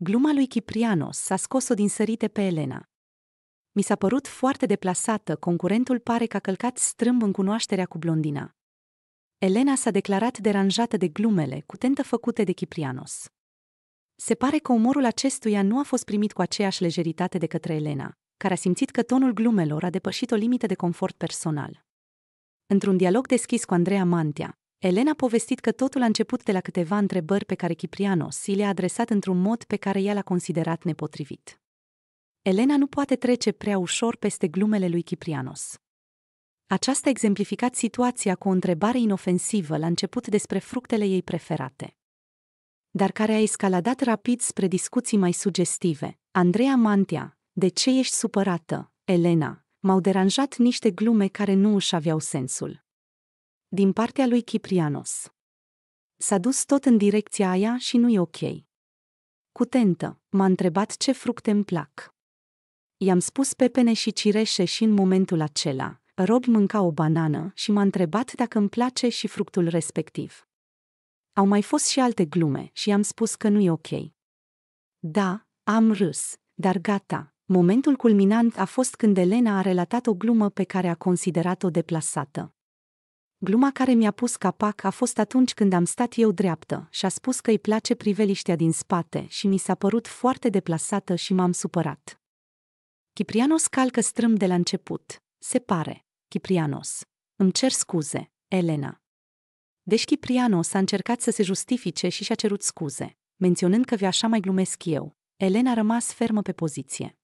Gluma lui Kiprianos s-a scos-o din sărite pe Elena. Mi s-a părut foarte deplasată, concurentul pare că a călcat strâmb în cunoașterea cu blondina. Elena s-a declarat deranjată de glumele cu tentă făcute de Kiprianos. Se pare că umorul acestuia nu a fost primit cu aceeași lejeritate de către Elena, care a simțit că tonul glumelor a depășit o limită de confort personal. Într-un dialog deschis cu Andreea Mantea, Elena a povestit că totul a început de la câteva întrebări pe care Ciprianos i le-a adresat într-un mod pe care ea l-a considerat nepotrivit. Elena nu poate trece prea ușor peste glumele lui Ciprianos. Aceasta a exemplificat situația cu o întrebare inofensivă la început despre fructele ei preferate. Dar care a escaladat rapid spre discuții mai sugestive. Andreea Mantia, de ce ești supărată, Elena? M-au deranjat niște glume care nu își aveau sensul din partea lui Ciprianos. S-a dus tot în direcția aia și nu-i ok. Cu tentă, m-a întrebat ce fructe îmi plac. I-am spus pepene și cireșe și în momentul acela, Rob mânca o banană și m-a întrebat dacă îmi place și fructul respectiv. Au mai fost și alte glume și i-am spus că nu e ok. Da, am râs, dar gata. Momentul culminant a fost când Elena a relatat o glumă pe care a considerat-o deplasată. Gluma care mi-a pus capac a fost atunci când am stat eu dreaptă și a spus că îi place priveliștea din spate și mi s-a părut foarte deplasată și m-am supărat. Kiprianos calcă strâm de la început. Se pare. Kiprianos. Îmi cer scuze, Elena. Deci Kiprianos a încercat să se justifice și și-a cerut scuze, menționând că așa mai glumesc eu. Elena a rămas fermă pe poziție.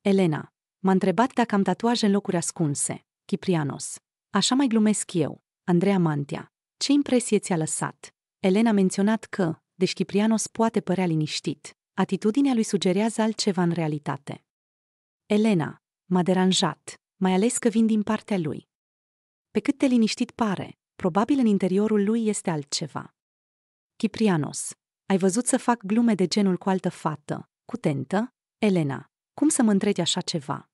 Elena. M-a întrebat dacă am tatuaje în locuri ascunse. Kiprianos. Așa mai glumesc eu, Andreea Mantia. Ce impresie ți-a lăsat? Elena a menționat că, deși Kiprianos poate părea liniștit, atitudinea lui sugerează altceva în realitate. Elena, m-a deranjat, mai ales că vin din partea lui. Pe cât te liniștit pare, probabil în interiorul lui este altceva. Kiprianos, ai văzut să fac glume de genul cu altă fată, cu tentă? Elena, cum să mă întrebi așa ceva?